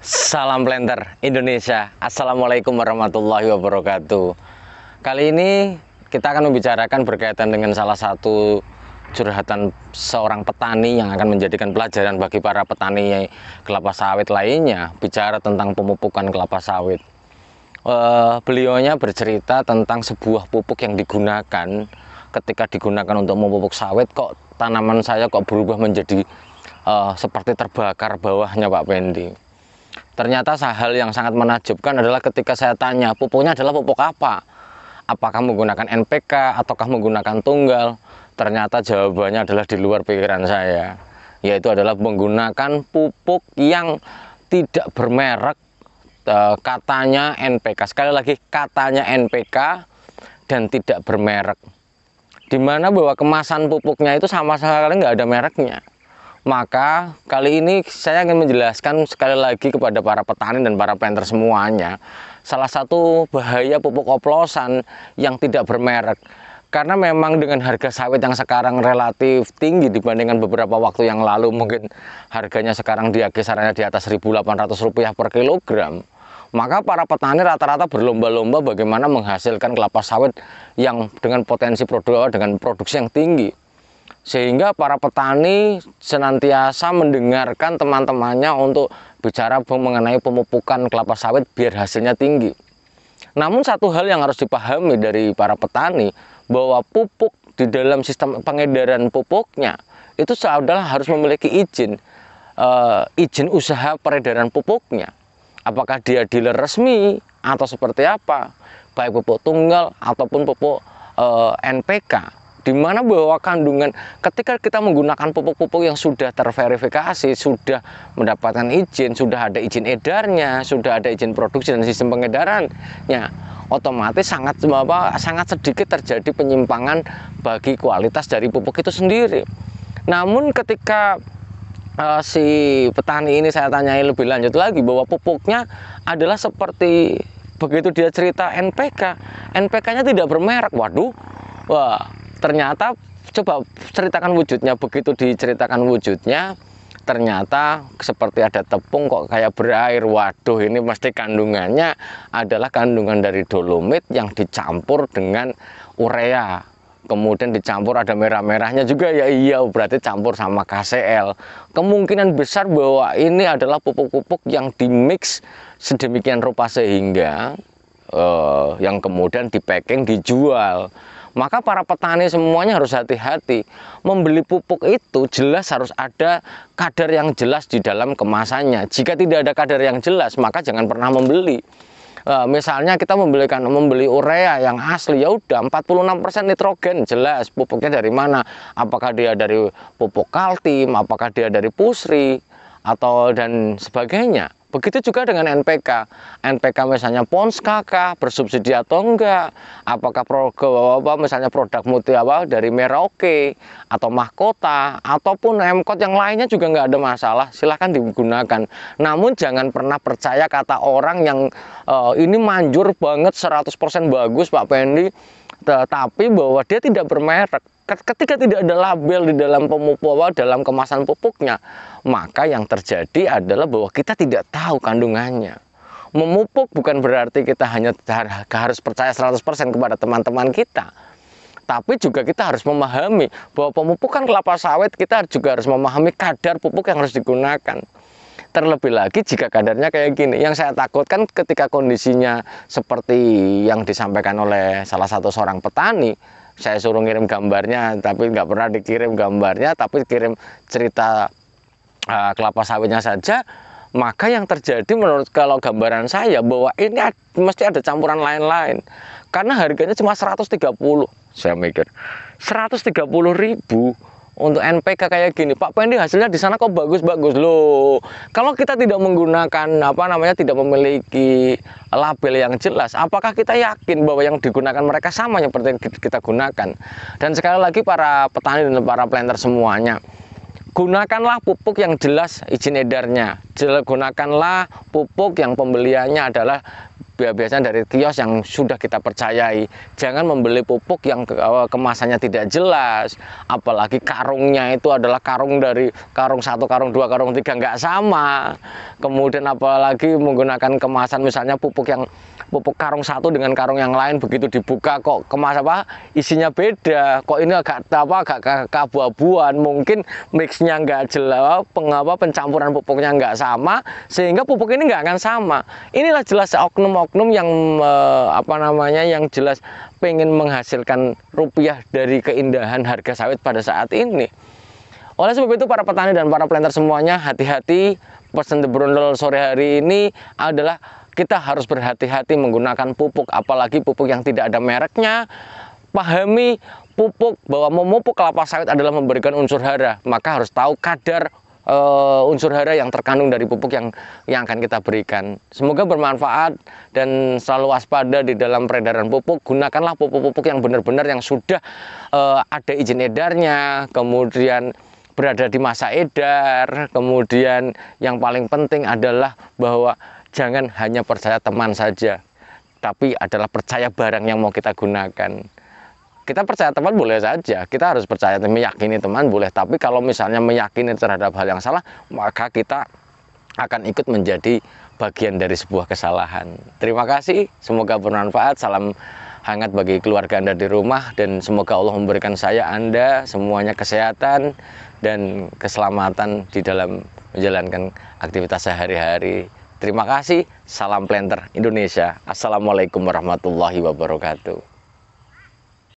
Salam Planter Indonesia Assalamualaikum warahmatullahi wabarakatuh Kali ini kita akan membicarakan berkaitan dengan salah satu curhatan seorang petani yang akan menjadikan pelajaran bagi para petani kelapa sawit lainnya bicara tentang pemupukan kelapa sawit uh, beliaunya bercerita tentang sebuah pupuk yang digunakan ketika digunakan untuk memupuk sawit kok tanaman saya kok berubah menjadi uh, seperti terbakar bawahnya Pak Pendi ternyata hal yang sangat menajubkan adalah ketika saya tanya pupuknya adalah pupuk apa apakah menggunakan NPK ataukah menggunakan tunggal ternyata jawabannya adalah di luar pikiran saya yaitu adalah menggunakan pupuk yang tidak bermerek eh, katanya NPK sekali lagi katanya NPK dan tidak bermerek dimana bahwa kemasan pupuknya itu sama sekali nggak ada mereknya maka kali ini saya ingin menjelaskan sekali lagi kepada para petani dan para planter semuanya salah satu bahaya pupuk oplosan yang tidak bermerek karena memang dengan harga sawit yang sekarang relatif tinggi dibandingkan beberapa waktu yang lalu mungkin harganya sekarang dia kisarannya di atas 1800 rupiah per kilogram maka para petani rata-rata berlomba-lomba bagaimana menghasilkan kelapa sawit yang dengan potensi produk eh, dengan produksi yang tinggi sehingga para petani senantiasa mendengarkan teman-temannya untuk bicara mengenai pemupukan kelapa sawit biar hasilnya tinggi. Namun satu hal yang harus dipahami dari para petani bahwa pupuk di dalam sistem pengedaran pupuknya itu seadalah harus memiliki izin e, izin usaha peredaran pupuknya apakah dia dealer resmi atau seperti apa baik pupuk tunggal ataupun pupuk e, eh, NPK di mana bahwa kandungan ketika kita menggunakan pupuk-pupuk yang sudah terverifikasi, sudah mendapatkan izin, sudah ada izin edarnya, sudah ada izin produksi dan sistem pengedarannya, otomatis sangat apa, sangat sedikit terjadi penyimpangan bagi kualitas dari pupuk itu sendiri. Namun ketika uh, si petani ini saya tanyai lebih lanjut lagi bahwa pupuknya adalah seperti begitu dia cerita NPK, NPK-nya tidak bermerek. Waduh, wah ternyata coba ceritakan wujudnya. Begitu diceritakan wujudnya, ternyata seperti ada tepung kok kayak berair. Waduh, ini mesti kandungannya adalah kandungan dari dolomit yang dicampur dengan urea kemudian dicampur ada merah-merahnya juga ya iya berarti campur sama KCL kemungkinan besar bahwa ini adalah pupuk-pupuk yang dimix sedemikian rupa sehingga uh, yang kemudian di packing dijual maka para petani semuanya harus hati-hati membeli pupuk itu jelas harus ada kadar yang jelas di dalam kemasannya jika tidak ada kadar yang jelas maka jangan pernah membeli Eh, misalnya kita membelikan membeli urea yang asli ya udah 46% nitrogen jelas pupuknya dari mana apakah dia dari pupuk kaltim apakah dia dari pusri atau dan sebagainya Begitu juga dengan NPK. NPK misalnya PONS kakak, bersubsidi atau enggak? Apakah program apa misalnya produk multi apa dari Merauke atau Mahkota ataupun MKOT yang lainnya juga enggak ada masalah, silahkan digunakan. Namun jangan pernah percaya kata orang yang e, ini manjur banget 100% bagus Pak Pendi tetapi bahwa dia tidak bermerek ketika tidak ada label di dalam pemupuk dalam kemasan pupuknya maka yang terjadi adalah bahwa kita tidak tahu kandungannya memupuk bukan berarti kita hanya harus percaya 100% kepada teman-teman kita tapi juga kita harus memahami bahwa pemupukan kelapa sawit kita juga harus memahami kadar pupuk yang harus digunakan terlebih lagi jika kadarnya kayak gini yang saya takutkan ketika kondisinya seperti yang disampaikan oleh salah satu seorang petani saya suruh ngirim gambarnya tapi nggak pernah dikirim gambarnya tapi kirim cerita uh, kelapa sawitnya saja maka yang terjadi menurut kalau gambaran saya bahwa ini ada, mesti ada campuran lain-lain karena harganya cuma 130 saya mikir 130 ribu untuk NPK kayak gini Pak Pendi hasilnya di sana kok bagus-bagus loh kalau kita tidak menggunakan apa namanya tidak memiliki label yang jelas apakah kita yakin bahwa yang digunakan mereka sama seperti yang kita gunakan dan sekali lagi para petani dan para planter semuanya gunakanlah pupuk yang jelas izin edarnya gunakanlah pupuk yang pembeliannya adalah biasanya dari kios yang sudah kita percayai. Jangan membeli pupuk yang eh, kemasannya tidak jelas, apalagi karungnya itu adalah karung dari karung satu, karung dua, karung tiga nggak sama. Kemudian apalagi menggunakan kemasan misalnya pupuk yang pupuk karung satu dengan karung yang lain begitu dibuka kok kemas apa isinya beda kok ini agak apa agak kabu-abuan mungkin mixnya nggak jelas pengapa pencampuran pupuknya nggak sama sehingga pupuk ini nggak akan sama inilah jelas oknum-oknum yang apa namanya yang jelas pengen menghasilkan rupiah dari keindahan harga sawit pada saat ini oleh sebab itu para petani dan para planter semuanya hati-hati pesan The sore hari ini adalah kita harus berhati-hati menggunakan pupuk, apalagi pupuk yang tidak ada mereknya. Pahami pupuk bahwa memupuk kelapa sawit adalah memberikan unsur hara, maka harus tahu kadar uh, unsur hara yang terkandung dari pupuk yang yang akan kita berikan. Semoga bermanfaat dan selalu waspada di dalam peredaran pupuk. Gunakanlah pupuk-pupuk yang benar-benar yang sudah uh, ada izin edarnya, kemudian berada di masa edar kemudian yang paling penting adalah bahwa jangan hanya percaya teman saja tapi adalah percaya barang yang mau kita gunakan kita percaya teman boleh saja kita harus percaya meyakini teman boleh tapi kalau misalnya meyakini terhadap hal yang salah maka kita akan ikut menjadi bagian dari sebuah kesalahan terima kasih semoga bermanfaat salam hangat bagi keluarga Anda di rumah dan semoga Allah memberikan saya Anda semuanya kesehatan dan keselamatan di dalam menjalankan aktivitas sehari-hari. Terima kasih. Salam Planter Indonesia. Assalamualaikum warahmatullahi wabarakatuh.